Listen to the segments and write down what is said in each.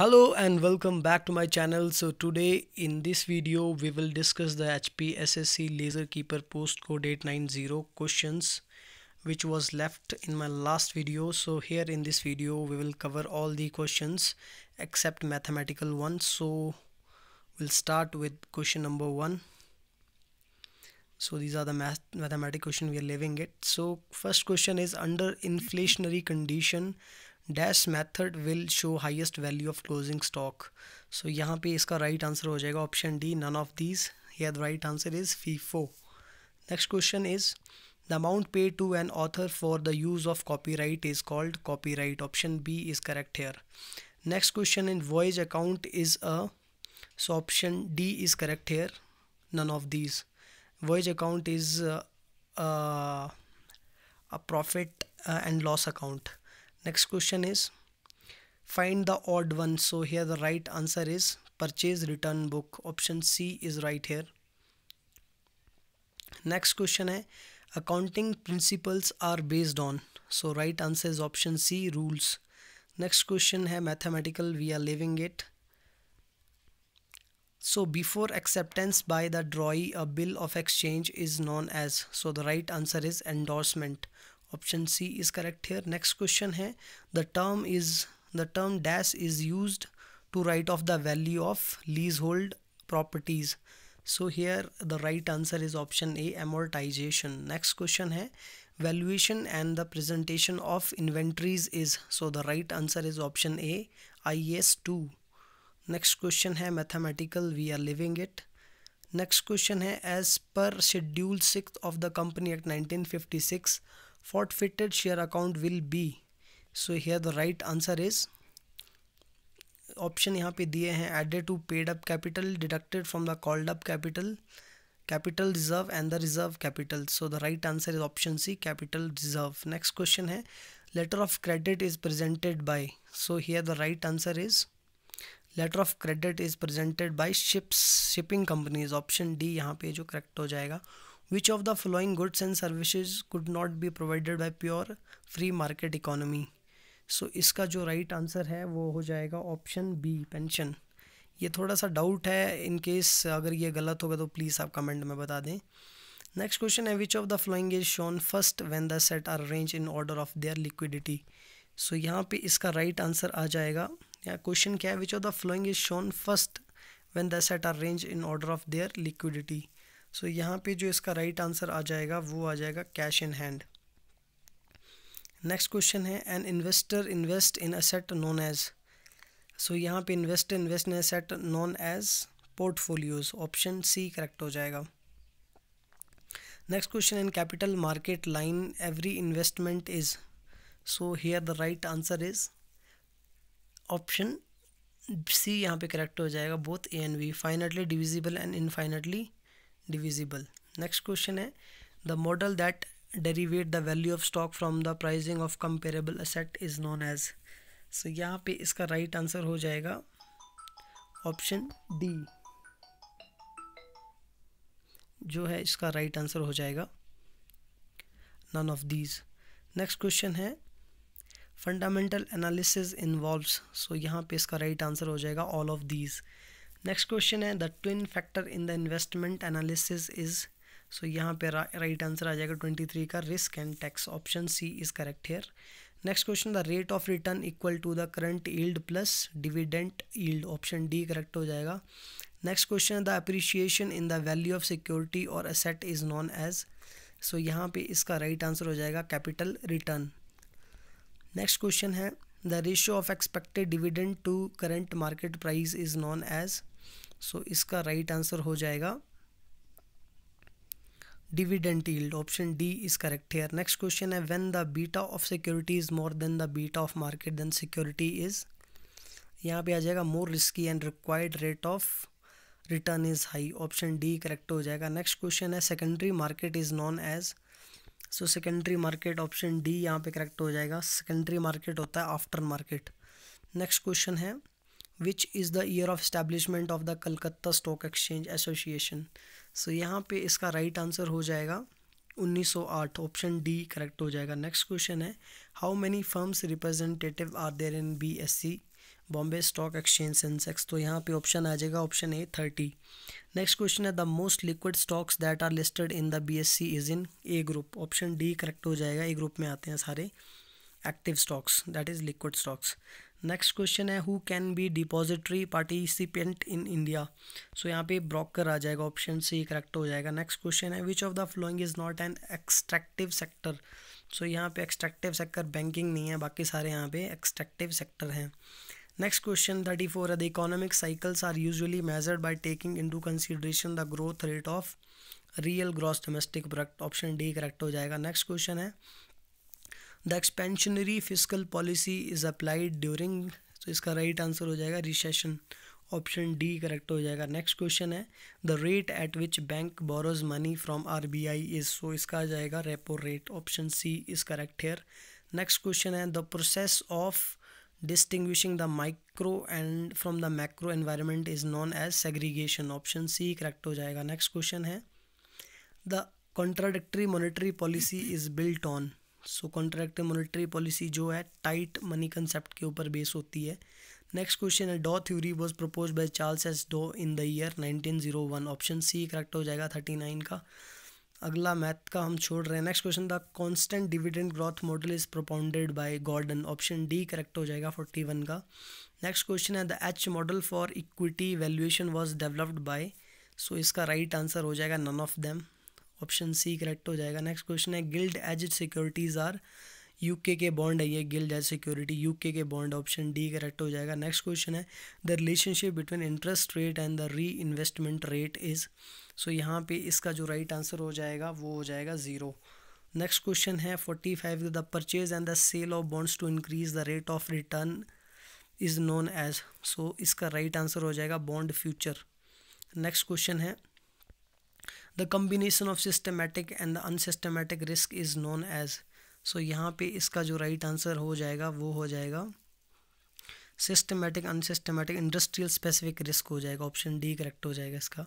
Hello and welcome back to my channel. So today in this video we will discuss the HP SSC Laser Keeper postcode 890 questions which was left in my last video. So here in this video we will cover all the questions except mathematical ones. So we'll start with question number 1. So these are the math mathematical question we are leaving it. So first question is under inflationary condition dash method will show highest value of closing stock so yahan pe iska right answer ho jayega option d none of these here the right answer is fifo next question is the amount paid to an author for the use of copyright is called copyright option b is correct here next question in voyage account is a so option d is correct here none of these voyage account is uh, a profit uh, and loss account next question is find the odd one so here the right answer is purchase return book option c is right here next question is accounting principles are based on so right answer is option c rules next question is mathematical we are leaving it so before acceptance by the drawee a bill of exchange is known as so the right answer is endorsement option C is correct here next question hai the term is the term dash is used to write off the value of leasehold properties so here the right answer is option A amortization next question hai valuation and the presentation of inventories is so the right answer is option A IS2 next question hai mathematical we are leaving it Next question है as per Schedule sixth of the company Act 1956 forfeited share account will be so here the right answer is option यहाँ पे दिए हैं added to paid up capital deducted from the called up capital capital reserve and the reserve capital so the right answer is option C capital reserve next question है letter of credit is presented by so here the right answer is letter of credit is presented by ships shipping companies option D यहाँ पे जो correct हो जाएगा which of the following goods and services could not be provided by pure free market economy so so, इसका जो right right answer है वो हो जाएगा ऑप्शन बी पेंशन ये थोड़ा सा डाउट है इन केस अगर ये गलत होगा तो प्लीज़ आप कमेंट में बता दें नेक्स्ट क्वेश्चन है which of the following is shown first when the set are arrange in order of their liquidity so यहाँ पे इसका राइट right आंसर आ जाएगा या क्वेश्चन क्या है which of the following is shown first when the set are arrange in order of their liquidity so so, यहाँ पे जो इसका राइट आंसर आ जाएगा वो आ जाएगा cash in hand next question है an investor invest in asset known as so यहाँ पे investor invest in asset known as portfolios option C correct हो जाएगा next question in capital market line every investment is so here the right answer is option C यहाँ पे correct हो जाएगा both A and B finitely divisible and infinitely divisible next question है the model that derivate the value of stock from the pricing of comparable asset is known as so यहाँ पे इसका right right answer हो जाएगा option D जो है इसका right right answer हो जाएगा none of these next question है फंडामेंटल एनालिसिस इन्वॉल्व सो यहाँ पे इसका राइट right आंसर हो जाएगा all of these next question है the twin factor in the investment analysis is so यहाँ पे राइट आंसर आ जाएगा ट्वेंटी थ्री का risk and tax option C is correct here next question the rate of return equal to the current yield plus dividend yield option D correct हो जाएगा next question the appreciation in the value of security और asset is known as so यहाँ पे इसका right right answer हो जाएगा capital return next question है the ratio of expected dividend to current market price is known as so so, इसका right answer हो जाएगा dividend yield option D is correct here next question है when the beta of security is more than the beta of market then security is यहाँ पे आ जाएगा more risky and required rate of return is high option D correct हो जाएगा next question है secondary market is known as so secondary market option D यहाँ पे correct हो जाएगा सेकेंडरी मार्केट होता है आफ्टर मार्केट नेक्स्ट क्वेश्चन है which is the year of establishment of the Calcutta stock exchange association so यहाँ पे इसका राइट right आंसर हो जाएगा 1908 ऑप्शन डी करेक्ट हो जाएगा नेक्स्ट क्वेश्चन है how many firms representative are there in B S E Bombay stock exchange Sensex तो यहाँ पे ऑप्शन आ जाएगा option A thirty next question है the most liquid stocks that are listed in the B S E is in A group option D correct हो जाएगा A group में आते हैं सारे active stocks that is liquid stocks next question है who can be depository participant in India so यहाँ पे broker आ जाएगा ऑप्शन सी करेक्ट हो जाएगा नेक्स्ट क्वेश्चन है which of the following is not an extractive sector so यहाँ पे extractive sector banking नहीं है बाकी सारे यहाँ पे एक्सट्रैक्टिव सेक्टर हैं नेक्स्ट क्वेश्चन थर्टी फोर है the economic cycles are usually measured by taking into consideration the growth rate of real gross domestic product option D correct हो जाएगा नेक्स्ट क्वेश्चन है the expansionary physical policy is applied during तो इसका right answer हो जाएगा recession option D correct हो जाएगा next question है the rate at which bank borrows money from R B I is so इसका आ जाएगा repo rate option C is correct here next question है the process of distinguishing the micro and from the macro environment is known as segregation option C correct हो जाएगा next question है the contradictory monetary policy is built on so contract monetary policy जो है tight money concept के ऊपर base होती है next question है Dow theory was propose by Charles S Dow in the year 1901 option C correct हो जाएगा 39 का अगला मैथ का हम छोड़ रहे हैं next question the constant dividend growth model is propounded by Gordon option D correct हो जाएगा 41 का नेक्स्ट क्वेश्चन है the H model for equity valuation was developed by so इसका राइट right आंसर हो जाएगा none of them option C correct हो जाएगा next question है gilt edge securities are UK के बॉन्ड है ये गिल्ड एज सिक्योरिटी यूके के बॉन्ड ऑप्शन डी करेक्ट हो जाएगा नेक्स्ट क्वेश्चन है the relationship between interest rate and the reinvestment rate is so यहाँ पे इसका जो राइट right आंसर हो जाएगा वो हो जाएगा ज़ीरो नेक्स्ट क्वेश्चन है forty five the purchase and the sale of bonds to increase the rate of return is known as so इसका राइट right आंसर हो जाएगा बॉन्ड फ्यूचर नेक्स्ट क्वेश्चन है the combination of systematic and the unsystematic risk is known as so यहाँ पे इसका जो right right answer हो जाएगा वो हो जाएगा systematic unsystematic industrial specific risk हो जाएगा ऑप्शन डी करेक्ट हो जाएगा इसका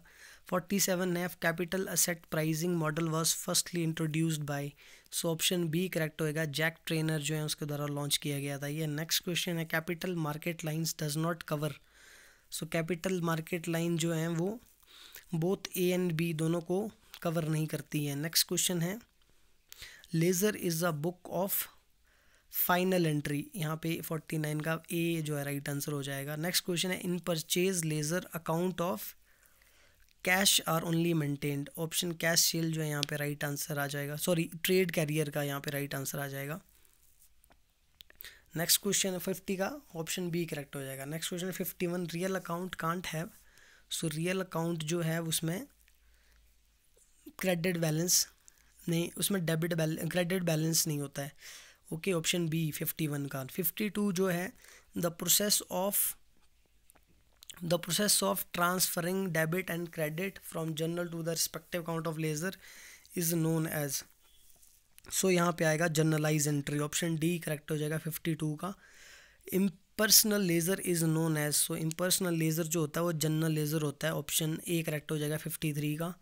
forty seven F capital asset pricing model was firstly introduced by so option B correct होएगा जैक ट्रेनर जो है उसके द्वारा लॉन्च किया गया था ये नेक्स्ट क्वेश्चन है capital market lines does not cover so capital market line जो हैं वो बोथ ए एंड बी दोनों को कवर नहीं करती है नेक्स्ट क्वेश्चन है ledger is a book of final entry यहाँ पे 49 का ए जो है राइट आंसर हो जाएगा नेक्स्ट क्वेश्चन है in purchase ledger account of cash are only maintained option cash sale जो है यहाँ पे राइट आंसर आ जाएगा सॉरी ट्रेड कैरियर का यहाँ पे राइट आंसर आ जाएगा नेक्स्ट क्वेश्चन है फिफ्टी का ऑप्शन बी करेक्ट हो जाएगा नेक्स्ट क्वेश्चन है fifty one real account can't have so real account जो है उसमें क्रेडिट बैलेंस नहीं उसमें डेबिट बैलें क्रेडिट बैलेंस नहीं होता है okay option B fifty one का फिफ्टी टू जो है the process of the process of transferring debit and credit from general to the respective account of ledger is known as so यहाँ पे आएगा journalise entry option D correct हो जाएगा fifty two का personal ledger is known as so impersonal ledger जो होता है वो जनरल लेज़र होता है ऑप्शन ए करेक्ट हो जाएगा फिफ्टी थ्री का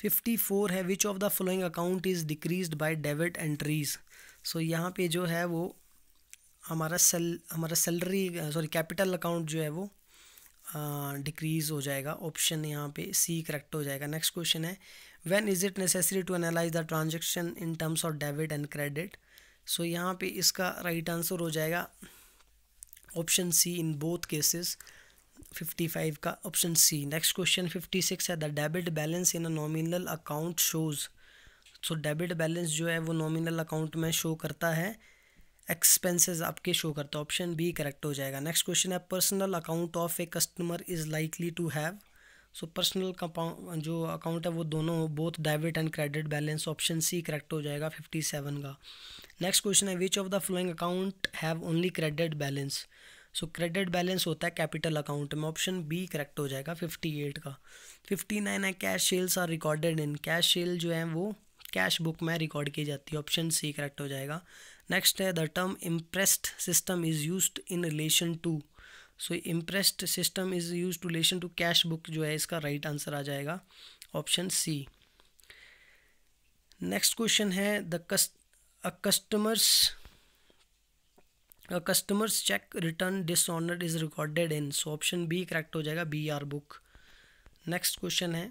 फिफ्टी फोर है which of the following account is decrease by debit entries so यहाँ पे जो है वो हमारा सेल हमारा सैलरी सॉरी कैपिटल अकाउंट जो है वो डिक्रीज़ हो जाएगा ऑप्शन यहाँ पे सी करेक्ट हो जाएगा नेक्स्ट क्वेश्चन है when is it necessary to analyse the transaction in terms of debit and credit so यहाँ पे इसका राइट right आंसर हो जाएगा option C in both cases 55 का ऑप्शन सी नेक्स्ट क्वेश्चन 56 है the debit balance in a nominal account shows so debit balance जो है वो नॉमिनल अकाउंट में शो करता है एक्सपेंसेस आपके शो करता है ऑप्शन बी करेक्ट हो जाएगा नेक्स्ट क्वेश्चन है personal account of a customer is likely to have so personal compound जो अकाउंट है वो दोनों both debit and credit balance option C correct हो जाएगा फिफ्टी सेवन का नेक्स्ट क्वेश्चन है which of the following account have only credit balance so credit balance होता है कैपिटल अकाउंट में ऑप्शन बी करेक्ट हो जाएगा फिफ्टी एट का फिफ्टी नाइन है cash sales are recorded in cash sale जो है वो कैश बुक में रिकॉर्ड की जाती है ऑप्शन सी करेक्ट हो जाएगा नेक्स्ट है the term imprest system is use in relation to so imprest system is use to relation to cash book जो है इसका राइट right आंसर आ जाएगा ऑप्शन सी नेक्स्ट क्वेश्चन है the customers uh customers cheque return dishonored is recorded in so option B correct हो जाएगा B R book next question है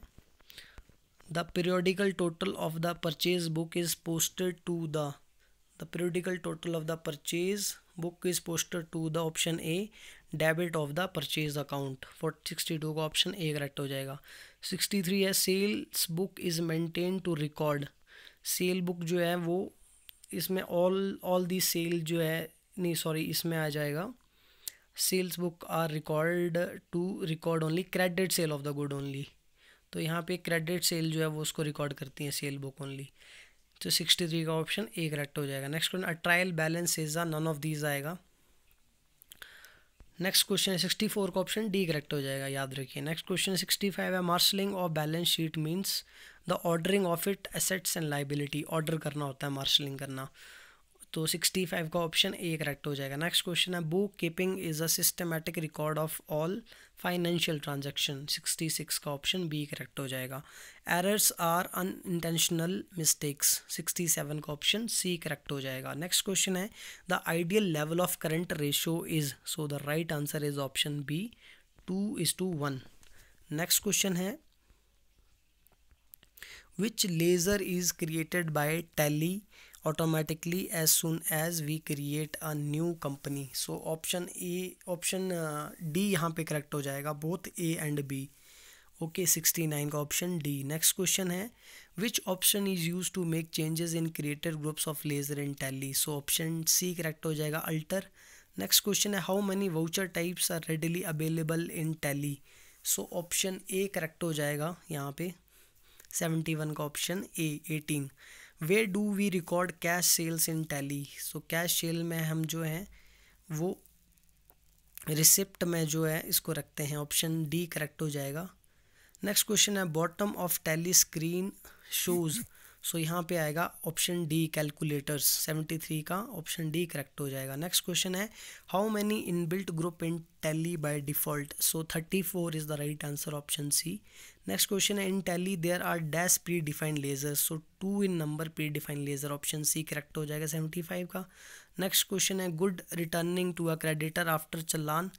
the periodical total of the purchase book is posted to the the periodical total of the purchase book is posted to the option A debit of the purchase account for sixty two का option A correct हो जाएगा sixty three है sales book is maintain to record sale book जो है वो इसमें all all the cell जो है नहीं सॉरी इसमें आ जाएगा sales book are record to record only credit sale of the good only तो यहाँ पे क्रेडिट सेल जो है वो उसको रिकॉर्ड करती है सेल बुक ओनली तो सिक्सटी थ्री का ऑप्शन ए करेक्ट हो जाएगा next question a trial balance is none of these आएगा नेक्स्ट क्वेश्चन है सिक्सटी फोर का ऑप्शन डी करेक्ट हो जाएगा याद रखिए नेक्स्ट क्वेश्चन सिक्सटी फाइव है marshalling of balance sheet means the ordering of it assets and liability order करना होता है मार्शलिंग करना तो 65 का ऑप्शन ए करेक्ट हो जाएगा नेक्स्ट क्वेश्चन है book keeping is a systematic record of all financial transaction 66 का ऑप्शन बी करेक्ट हो जाएगा errors are unintentional mistakes seven का ऑप्शन सी करेक्ट हो जाएगा नेक्स्ट क्वेश्चन है the ideal level of current ratio is so the right answer is option B two is to one next question है which ledger is created by Tally automatically as soon as we create a new company so option a option uh, d यहाँ पे correct हो जाएगा both a and b okay sixty nine का option D next question है which option is use to make changes in created groups of ledger and Tally so option C correct हो जाएगा alter next question है how many voucher types are readily available in Tally so option A correct हो जाएगा यहाँ पे seventy one का option A eighteen way do we record cash sales in Tally so cash cell में हम जो हैं वो रिसिप्ट में जो है इसको रखते हैं ऑप्शन डी करेक्ट हो जाएगा नेक्स्ट क्वेश्चन है bottom of Tally screen shows so so, यहाँ पे आएगा ऑप्शन डी कैलकुलेटर्स 73 का ऑप्शन डी करेक्ट हो जाएगा नेक्स्ट क्वेश्चन है how many inbuilt group in Tally by default so 34 is the right answer option C next question है in Tally there are dash predefined ledger so two in number predefined ledger option C correct हो जाएगा 75 का next question है good returning to a creditor after challan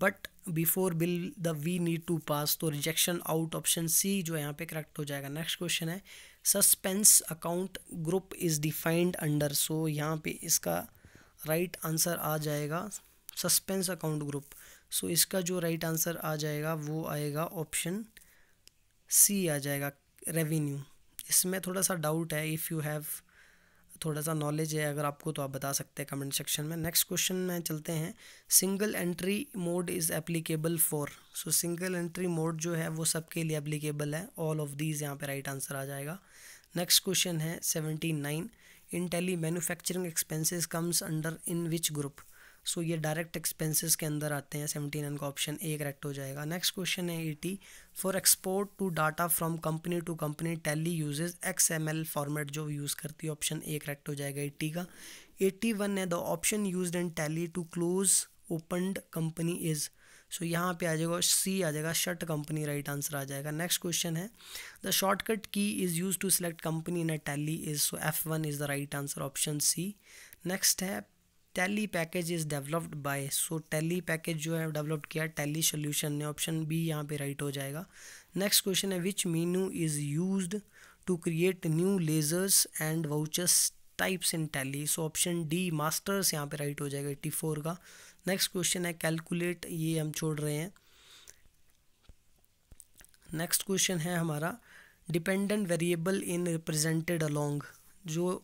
but before bill the we need to pass तो rejection out option C जो यहाँ पे correct हो जाएगा नेक्स्ट क्वेश्चन है suspense account group is defined under so यहाँ पे इसका राइट right आंसर आ जाएगा सस्पेंस अकाउंट ग्रुप सो इसका जो राइट right आंसर आ जाएगा वो आएगा ऑप्शन सी आ जाएगा रेवेन्यू इसमें थोड़ा सा डाउट है इफ़ यू हैव थोड़ा सा नॉलेज है अगर आपको तो आप बता सकते हैं कमेंट सेक्शन में नेक्स्ट क्वेश्चन में चलते हैं single entry mode is applicable for so single entry mode जो है वो सबके लिए एप्लीकेबल है ऑल ऑफ दीज यहाँ पे राइट आंसर आ जाएगा नेक्स्ट क्वेश्चन है seventy nine in Tally manufacturing expenses comes under in which group so ये डायरेक्ट एक्सपेंसेस के अंदर आते हैं सेवेंटी नाइन का ऑप्शन ए करेक्ट हो जाएगा नेक्स्ट क्वेश्चन है eighty four export to data from company to company Tally uses X M L format जो यूज़ करती है ऑप्शन ए करेक्ट हो जाएगा एटी e का एट्टी e वन है the option use in Tally to close opened company is so so, यहाँ पे आ जाएगा सी आ जाएगा शर्ट कंपनी राइट आंसर आ जाएगा नेक्स्ट क्वेश्चन है the shortcut key is use to select company in a Tally is so F one is the right answer option C next है Tally package is developed by so Tally package जो है develop किया Tally solution ने option B यहाँ पे right हो जाएगा next question है which menu is use to create new ledgers and vouchers types in Tally so option D masters यहाँ पे राइट हो जाएगा एट्टी फोर का नेक्स्ट क्वेश्चन है कैलकुलेट ये हम छोड़ रहे हैं नेक्स्ट क्वेश्चन है हमारा dependent variable in represented along जो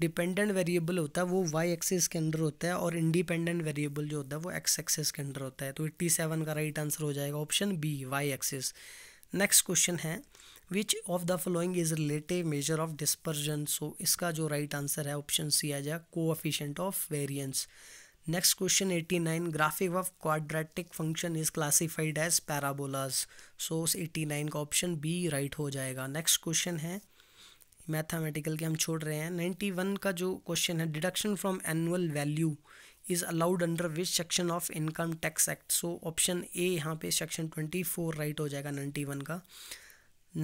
डिपेंडेंट वेरिएबल होता है वो वाई एक्सिस के अंडर होता है और इंडिपेंडेंट वेरिएबल जो होता है वो एक्स एक्सिस के अंडर होता है तो एट्टी सेवन का राइट आंसर हो जाएगा option B Y axis next question है which of the following is relative measure of dispersion so इसका जो राइट right आंसर है ऑप्शन सी आ जाएगा coefficient of variance nine graphic 89 quadratic function is classified as parabolas so उस eighty 89 का option B right हो जाएगा next question है मैथमेटिकल के हम छोड़ रहे हैं 91 का जो क्वेश्चन है deduction from annual value is allowed under which section of income tax act so option A यहाँ पे सेक्शन 24 राइट हो जाएगा 91 का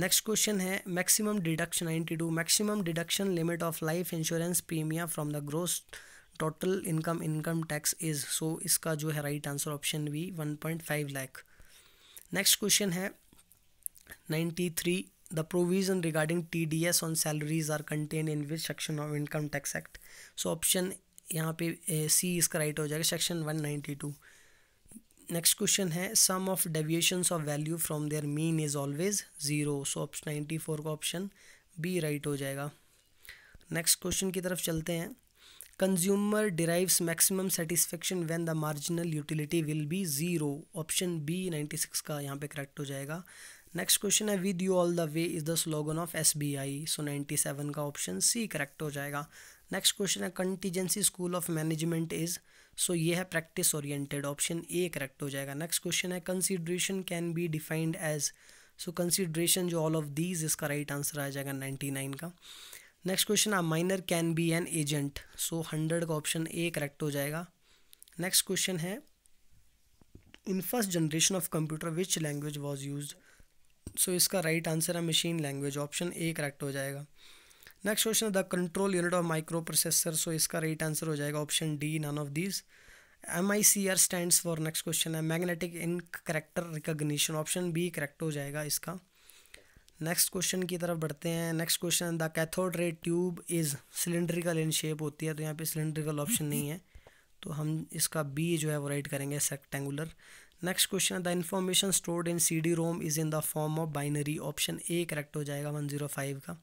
नेक्स्ट क्वेश्चन है maximum deduction 92 maximum deduction limit of life insurance premium from the gross total income income tax is so इसका जो है right answer option B one point five lakh next question है ninety three the provision regarding T D S on salaries are contain in which section of income tax act so option यहाँ पे C इसका right हो जाएगा section one ninety two next question है sum of deviations of value from their mean is always zero so option ninety four का option B right हो जाएगा next question की तरफ चलते हैं consumer derives maximum satisfaction when the marginal utility will be zero option B ninety six का यहाँ पे करेक्ट हो जाएगा नेक्स्ट क्वेश्चन है with you all the way is the slogan of S B I so ninety seven का option C correct हो जाएगा next question है contingency school of management is so ये है practice oriented option A correct हो जाएगा next question है consideration can be defined as so consideration जो ऑल ऑफ दीज इसका राइट आंसर आ जाएगा नाइन्टी नाइन का next question a minor can be an agent so hundred का option A correct हो जाएगा नेक्स्ट क्वेश्चन है in first generation of computer which language was use so इसका right answer है machine language option A correct हो जाएगा next question the control unit of microprocessor so इसका right answer हो जाएगा option D none of these M I C R stand for next question है magnetic ink character recognition option B correct हो जाएगा इसका next question की तरफ बढ़ते हैं next question the cathode ray tube is cylindrical in shape होती है तो यहाँ पे सिलेंड्रिकल ऑप्शन नहीं है तो हम इसका बी जो है वो राइट करेंगे rectangular next question the information stored in C D ROM is in the form of binary option A correct हो जाएगा वन जीरो फाइव का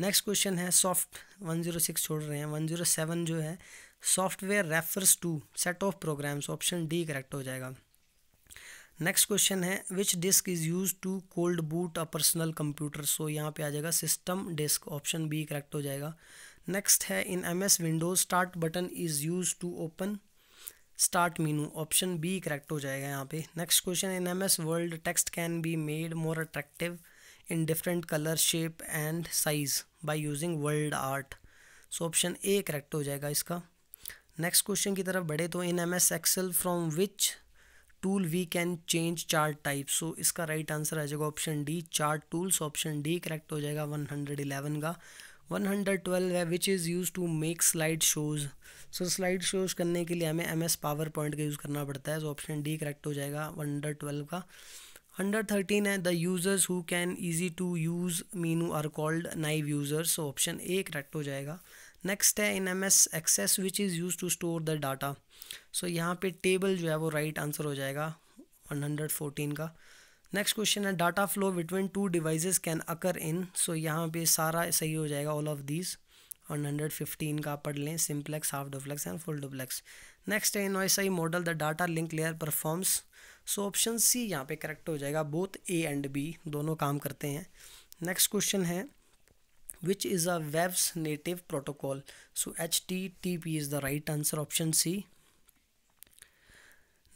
नेक्स्ट क्वेश्चन है सॉफ्ट वन जीरो सिक्स छोड़ रहे हैं वन जीरो सेवन जो है software refers to set of programs option D correct हो जाएगा नेक्स्ट क्वेश्चन है which disk is use to cold boot a personal computer so यहाँ पे आ जाएगा system disk option B correct हो जाएगा नेक्स्ट है in M S Windows start button is use to open start menu option B correct हो जाएगा यहाँ पे next question in M S Word text can be made more attractive in different colour shape and size by using word art so option A correct हो जाएगा इसका next question की तरफ बढ़े तो in M S Excel from which tool we can change chart type so इसका right answer आ जाएगा option D chart tools option D correct हो जाएगा 111 का 112 है which is use to make slide shows so slide shows करने के लिए हमें एम एस पावर पॉइंट का यूज़ करना पड़ता है सो ऑप्शन डी करेक्ट हो जाएगा 112 का 113 है the users who can easy to use menu are called naive users so option A correct हो जाएगा नेक्स्ट है in M S Access which is use to store the data so यहाँ पे table जो है वो राइट right आंसर हो जाएगा 114 का नेक्स्ट क्वेश्चन है data flow between two devices can occur in so यहाँ पे सारा सही हो जाएगा all of these one hundred fifteen का पढ़ लें simplex half duplex and full duplex next है इन इनवाइस I model the data link layer performs so option C यहाँ पे करेक्ट हो जाएगा बोथ ए एंड बी दोनों काम करते हैं नेक्स्ट क्वेश्चन है which is a web's native protocol so H T T P is the right answer option C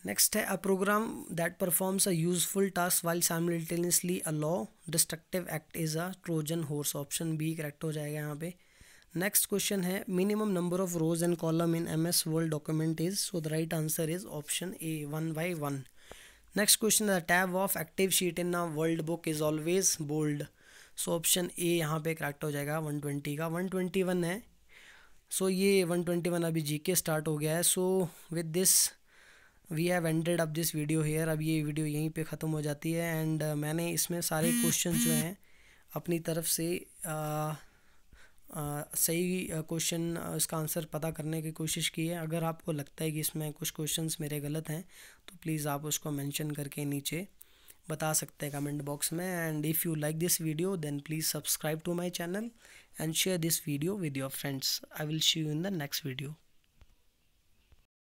next है a program that performs a useful task while simultaneously a law destructive act is a Trojan horse option B correct हो जाएगा यहाँ पे next question है minimum number of rows and column in M S Word document is so the right answer is option A one by one next question the tab of active sheet in a workbook is always bold so option A यहाँ पे correct हो जाएगा one twenty का one twenty one है so so, ये one twenty one अभी G K start हो गया है so with this we have ended up this video here अब ये वीडियो यहीं पे ख़त्म हो जाती है एंड uh, मैंने इसमें सारे क्वेश्चन जो हैं अपनी तरफ से uh, Uh, सही क्वेश्चन uh, uh, इसका आंसर पता करने की कोशिश की है अगर आपको लगता है कि इसमें कुछ क्वेश्चन मेरे गलत हैं तो प्लीज़ आप उसको मैंशन करके नीचे बता सकते हैं कमेंट बॉक्स में and if you like this video then please subscribe to my channel and share this video with your friends I will see you in the next video